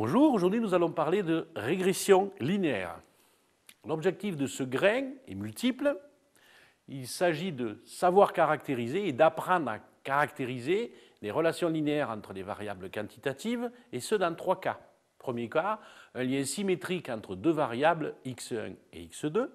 Bonjour, aujourd'hui nous allons parler de régression linéaire. L'objectif de ce grain est multiple. Il s'agit de savoir caractériser et d'apprendre à caractériser les relations linéaires entre les variables quantitatives, et ce dans trois cas. Premier cas, un lien symétrique entre deux variables x1 et x2.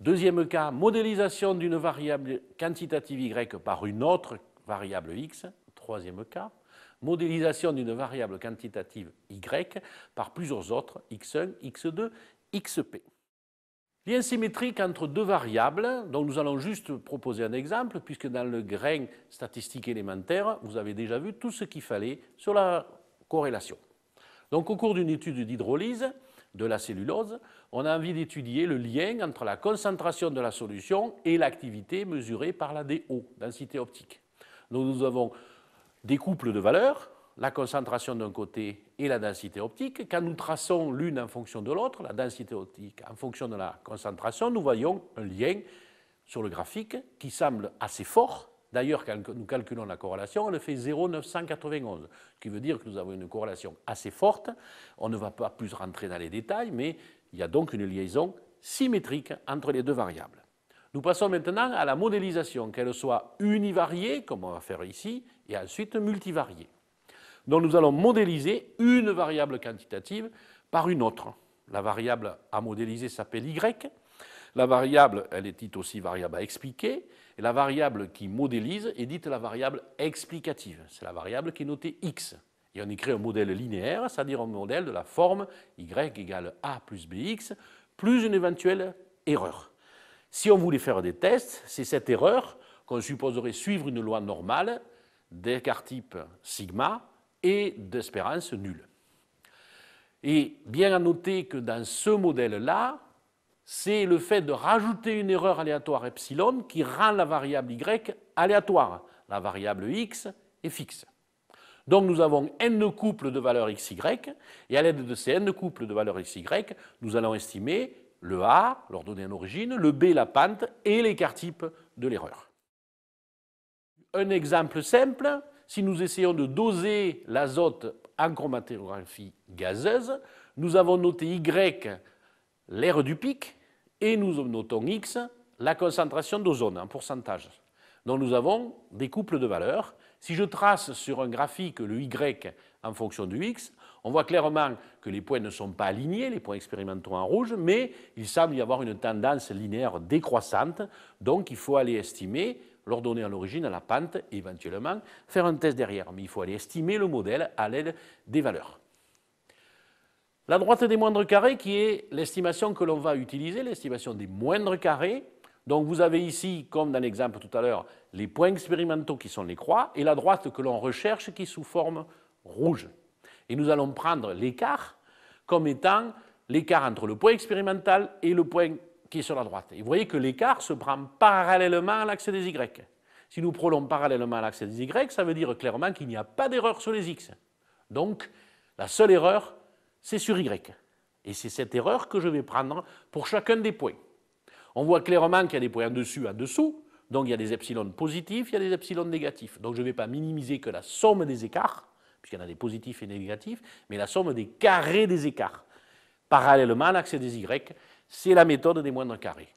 Deuxième cas, modélisation d'une variable quantitative y par une autre variable x. Troisième cas, modélisation d'une variable quantitative Y par plusieurs autres X1, X2, XP. Lien symétrique entre deux variables, dont nous allons juste proposer un exemple, puisque dans le grain statistique élémentaire, vous avez déjà vu tout ce qu'il fallait sur la corrélation. Donc au cours d'une étude d'hydrolyse de la cellulose, on a envie d'étudier le lien entre la concentration de la solution et l'activité mesurée par la DO, densité optique. Donc nous avons des couples de valeurs, la concentration d'un côté et la densité optique. Quand nous traçons l'une en fonction de l'autre, la densité optique en fonction de la concentration, nous voyons un lien sur le graphique qui semble assez fort. D'ailleurs, quand nous calculons la corrélation, elle fait 0,991, ce qui veut dire que nous avons une corrélation assez forte. On ne va pas plus rentrer dans les détails, mais il y a donc une liaison symétrique entre les deux variables. Nous passons maintenant à la modélisation, qu'elle soit univariée, comme on va faire ici, et ensuite multivariée. Donc nous allons modéliser une variable quantitative par une autre. La variable à modéliser s'appelle Y. La variable, elle est dite aussi variable à expliquer. Et la variable qui modélise est dite la variable explicative. C'est la variable qui est notée X. Et on écrit un modèle linéaire, c'est-à-dire un modèle de la forme Y égale A plus BX, plus une éventuelle erreur. Si on voulait faire des tests, c'est cette erreur qu'on supposerait suivre une loi normale d'écart type sigma et d'espérance nulle. Et bien à noter que dans ce modèle-là, c'est le fait de rajouter une erreur aléatoire epsilon qui rend la variable y aléatoire. La variable x est fixe. Donc nous avons n couples de valeurs xy, et à l'aide de ces n couples de valeurs xy, nous allons estimer le A, l'ordonnée en origine, le B, la pente, et l'écart type de l'erreur. Un exemple simple, si nous essayons de doser l'azote en chromatographie gazeuse, nous avons noté Y, l'air du pic, et nous notons X, la concentration d'ozone en pourcentage, Donc nous avons des couples de valeurs. Si je trace sur un graphique le Y en fonction du X, on voit clairement que les points ne sont pas alignés, les points expérimentaux en rouge, mais il semble y avoir une tendance linéaire décroissante. Donc il faut aller estimer l'ordonnée à l'origine, à la pente, et éventuellement faire un test derrière. Mais il faut aller estimer le modèle à l'aide des valeurs. La droite des moindres carrés, qui est l'estimation que l'on va utiliser, l'estimation des moindres carrés. Donc vous avez ici, comme dans l'exemple tout à l'heure, les points expérimentaux qui sont les croix, et la droite que l'on recherche qui est sous forme rouge. Et nous allons prendre l'écart comme étant l'écart entre le point expérimental et le point qui est sur la droite. Et vous voyez que l'écart se prend parallèlement à l'axe des Y. Si nous prenons parallèlement à l'axe des Y, ça veut dire clairement qu'il n'y a pas d'erreur sur les X. Donc, la seule erreur, c'est sur Y. Et c'est cette erreur que je vais prendre pour chacun des points. On voit clairement qu'il y a des points en dessus, en dessous. Donc, il y a des epsilon positifs, il y a des epsilon négatifs. Donc, je ne vais pas minimiser que la somme des écarts puisqu'il y en a des positifs et des négatifs, mais la somme des carrés des écarts. Parallèlement, à l'axe des Y, c'est la méthode des moindres carrés.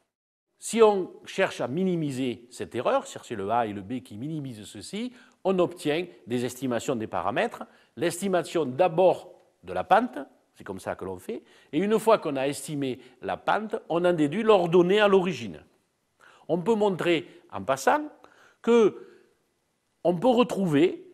Si on cherche à minimiser cette erreur, chercher le A et le B qui minimisent ceci, on obtient des estimations des paramètres, l'estimation d'abord de la pente, c'est comme ça que l'on fait, et une fois qu'on a estimé la pente, on en déduit l'ordonnée à l'origine. On peut montrer en passant que on peut retrouver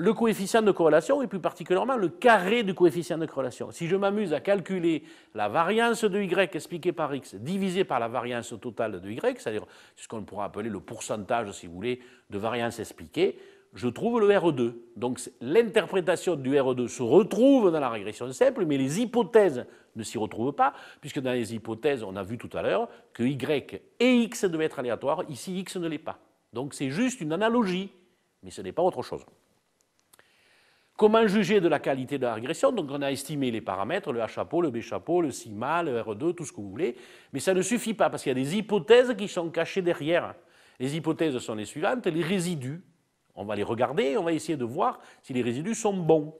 le coefficient de corrélation et plus particulièrement le carré du coefficient de corrélation. Si je m'amuse à calculer la variance de y expliquée par x divisée par la variance totale de y, c'est-à-dire ce qu'on pourra appeler le pourcentage, si vous voulez, de variance expliquée, je trouve le R2. Donc l'interprétation du R2 se retrouve dans la régression simple, mais les hypothèses ne s'y retrouvent pas, puisque dans les hypothèses, on a vu tout à l'heure que y et x devaient être aléatoires, ici x ne l'est pas. Donc c'est juste une analogie, mais ce n'est pas autre chose. Comment juger de la qualité de la régression Donc on a estimé les paramètres, le H, chapeau, le B chapeau, le sigma, le R2, tout ce que vous voulez, mais ça ne suffit pas parce qu'il y a des hypothèses qui sont cachées derrière. Les hypothèses sont les suivantes, les résidus, on va les regarder, on va essayer de voir si les résidus sont bons.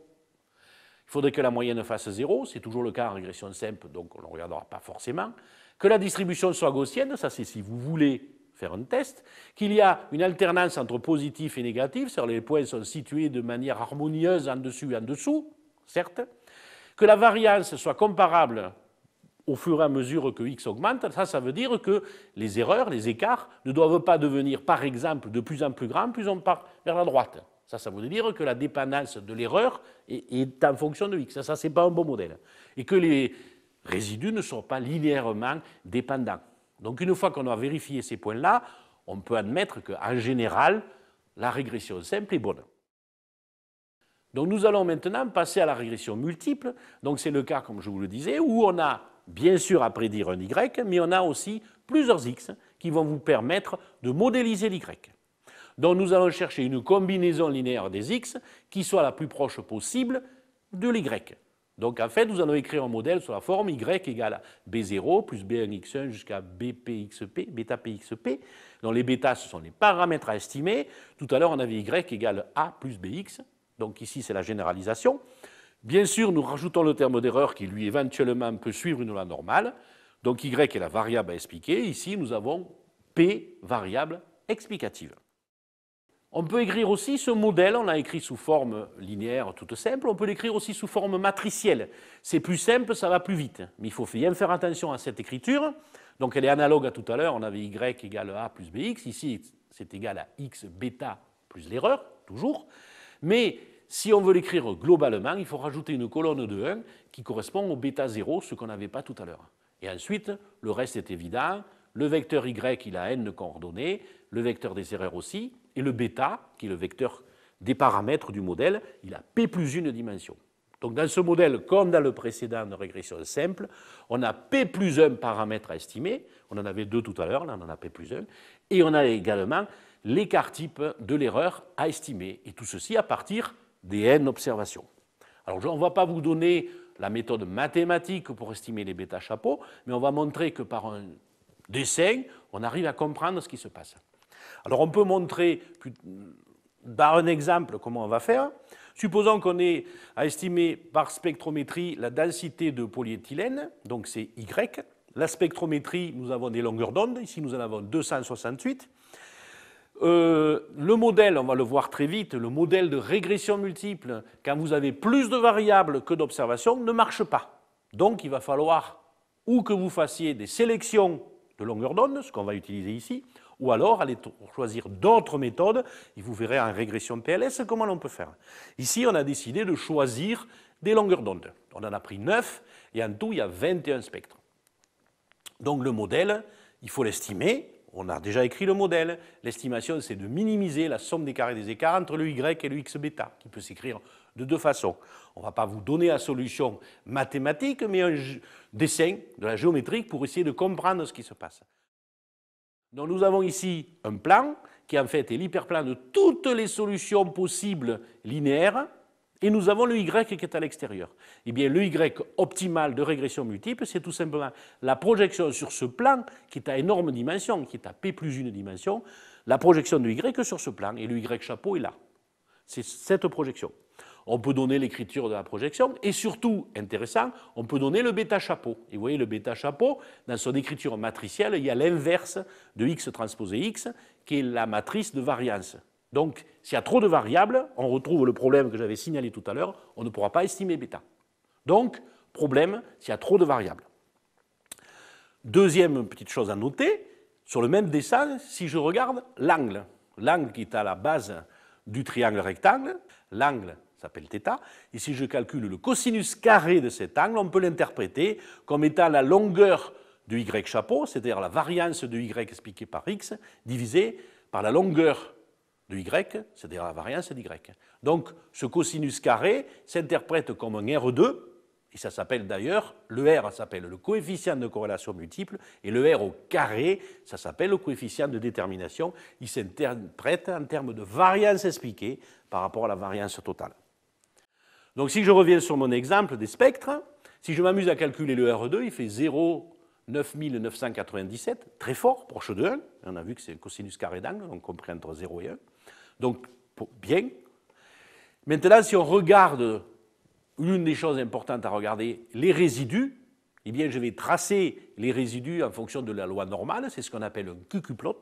Il faudrait que la moyenne fasse zéro, c'est toujours le cas en régression simple, donc on ne regardera pas forcément. Que la distribution soit gaussienne, ça c'est si vous voulez faire un test, qu'il y a une alternance entre positif et négatif, c'est-à-dire les points sont situés de manière harmonieuse en dessus et en dessous, certes, que la variance soit comparable au fur et à mesure que x augmente, ça, ça veut dire que les erreurs, les écarts ne doivent pas devenir, par exemple, de plus en plus grands, plus on part vers la droite. Ça, ça veut dire que la dépendance de l'erreur est, en fonction de x. Ça, ça c'est pas un bon modèle. Et que les résidus ne sont pas linéairement dépendants. Donc une fois qu'on a vérifié ces points-là, on peut admettre qu'en général, la régression simple est bonne. Donc nous allons maintenant passer à la régression multiple. Donc c'est le cas, comme je vous le disais, où on a bien sûr à prédire un y, mais on a aussi plusieurs x qui vont vous permettre de modéliser l'y. Donc nous allons chercher une combinaison linéaire des x qui soit la plus proche possible de l'y. Donc en fait, nous allons écrire un modèle sur la forme Y égale B0 plus b 1 jusqu'à BPXP, bêta PXP. Dans les bêtas, ce sont les paramètres à estimer. Tout à l'heure, on avait Y égale A plus BX. Donc ici, c'est la généralisation. Bien sûr, nous rajoutons le terme d'erreur qui, lui, éventuellement, peut suivre une loi normale. Donc Y est la variable à expliquer. Ici, nous avons P variable explicative. On peut écrire aussi ce modèle, on l'a écrit sous forme linéaire toute simple, on peut l'écrire aussi sous forme matricielle. C'est plus simple, ça va plus vite. Mais il faut bien faire attention à cette écriture. Donc elle est analogue à tout à l'heure, on avait y égale a plus bx, ici c'est égal à x bêta plus l'erreur, toujours. Mais si on veut l'écrire globalement, il faut rajouter une colonne de 1 qui correspond au bêta 0, ce qu'on n'avait pas tout à l'heure. Et ensuite, le reste est évident, le vecteur y, il a n de coordonnées, le vecteur des erreurs aussi, et le bêta, qui est le vecteur des paramètres du modèle, il a p plus une dimension. Donc dans ce modèle, comme dans le précédent de régression simple, on a p plus un paramètre à estimer, on en avait deux tout à l'heure, là on en a p plus 1, et on a également l'écart type de l'erreur à estimer, et tout ceci à partir des n observations. Alors on ne va pas vous donner la méthode mathématique pour estimer les bêta chapeaux, mais on va montrer que par un dessin, on arrive à comprendre ce qui se passe. Alors on peut montrer par un exemple comment on va faire. Supposons qu'on ait à estimer par spectrométrie la densité de polyéthylène, donc c'est Y. La spectrométrie, nous avons des longueurs d'onde, ici nous en avons 268. Euh, le modèle, on va le voir très vite, le modèle de régression multiple, quand vous avez plus de variables que d'observations, ne marche pas. Donc il va falloir ou que vous fassiez des sélections de longueur d'onde, ce qu'on va utiliser ici, ou alors aller choisir d'autres méthodes, et vous verrez en régression PLS comment l'on peut faire. Ici, on a décidé de choisir des longueurs d'onde. On en a pris 9, et en tout, il y a 21 spectres. Donc le modèle, il faut l'estimer, on a déjà écrit le modèle. L'estimation, c'est de minimiser la somme des carrés des écarts entre le y et le x bêta, qui peut s'écrire de deux façons. On ne va pas vous donner la solution mathématique, mais un dessin de la géométrique pour essayer de comprendre ce qui se passe. Donc nous avons ici un plan qui en fait est l'hyperplan de toutes les solutions possibles linéaires, et nous avons le y qui est à l'extérieur. Eh bien, le y optimal de régression multiple, c'est tout simplement la projection sur ce plan qui est à énorme dimension, qui est à p plus une dimension, la projection de y sur ce plan, et le y chapeau est là. C'est cette projection on peut donner l'écriture de la projection, et surtout, intéressant, on peut donner le bêta chapeau. Et vous voyez, le bêta chapeau, dans son écriture matricielle, il y a l'inverse de x transposé x, qui est la matrice de variance. Donc, s'il y a trop de variables, on retrouve le problème que j'avais signalé tout à l'heure, on ne pourra pas estimer bêta. Donc, problème s'il y a trop de variables. Deuxième petite chose à noter, sur le même dessin, si je regarde l'angle, l'angle qui est à la base du triangle rectangle, l'angle s'appelle θ. et si je calcule le cosinus carré de cet angle. On peut l'interpréter comme étant la longueur de y chapeau, c'est-à-dire la variance de y expliquée par x, divisée par la longueur de y, c'est-à-dire la variance d'y. Donc, ce cosinus carré s'interprète comme un R2, et ça s'appelle d'ailleurs, le R s'appelle le coefficient de corrélation multiple, et le R au carré, ça s'appelle le coefficient de détermination. Il s'interprète en termes de variance expliquée par rapport à la variance totale. Donc si je reviens sur mon exemple des spectres, si je m'amuse à calculer le RE2, il fait 0,9997, très fort, proche de 1. On a vu que c'est le cosinus carré d'angle, donc compris entre 0 et 1. Donc, bien. Maintenant, si on regarde l'une des choses importantes à regarder, les résidus, eh bien, je vais tracer les résidus en fonction de la loi normale, c'est ce qu'on appelle un QQ-plot.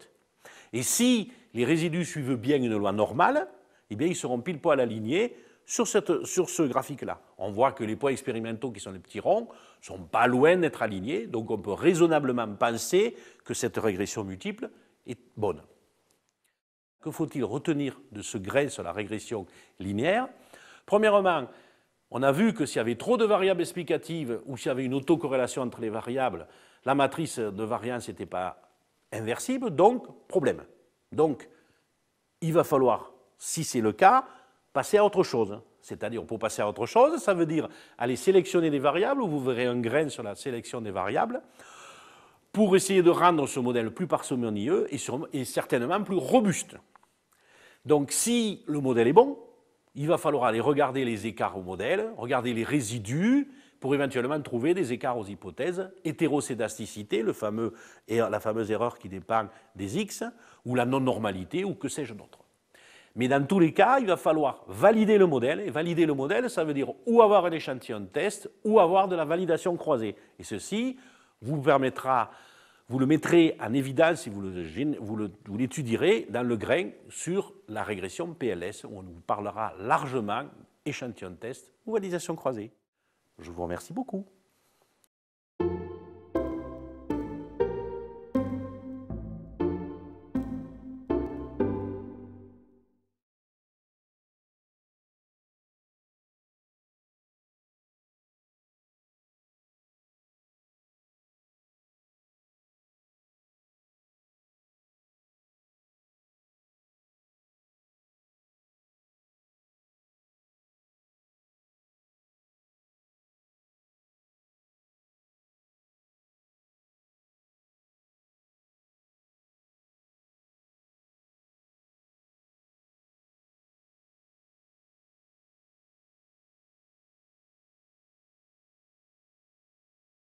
Et si les résidus suivent bien une loi normale, eh bien, ils seront pile poil alignés sur, ce graphique-là. On voit que les points expérimentaux, qui sont les petits ronds, sont pas loin d'être alignés, donc on peut raisonnablement penser que cette régression multiple est bonne. Que faut-il retenir de ce grain sur la régression linéaire Premièrement, on a vu que s'il y avait trop de variables explicatives ou s'il y avait une autocorrélation entre les variables, la matrice de variance n'était pas inversible, donc problème. Donc, il va falloir, si c'est le cas, passer à autre chose. C'est-à-dire, pour passer à autre chose, ça veut dire aller sélectionner des variables, vous verrez un grain sur la sélection des variables, pour essayer de rendre ce modèle plus parcimonieux et, et certainement plus robuste. Donc si le modèle est bon, il va falloir aller regarder les écarts au modèle, regarder les résidus, pour éventuellement trouver des écarts aux hypothèses, hétérocédasticité, le fameux, la fameuse erreur qui dépend des X, ou la non-normalité, ou que sais-je d'autre. Mais dans tous les cas, il va falloir valider le modèle. Et valider le modèle, ça veut dire ou avoir un échantillon de test ou avoir de la validation croisée. Et ceci vous permettra, vous le mettrez en évidence si vous l'étudierez vous dans le grain sur la régression PLS où on vous parlera largement échantillon de test ou validation croisée. Je vous remercie beaucoup.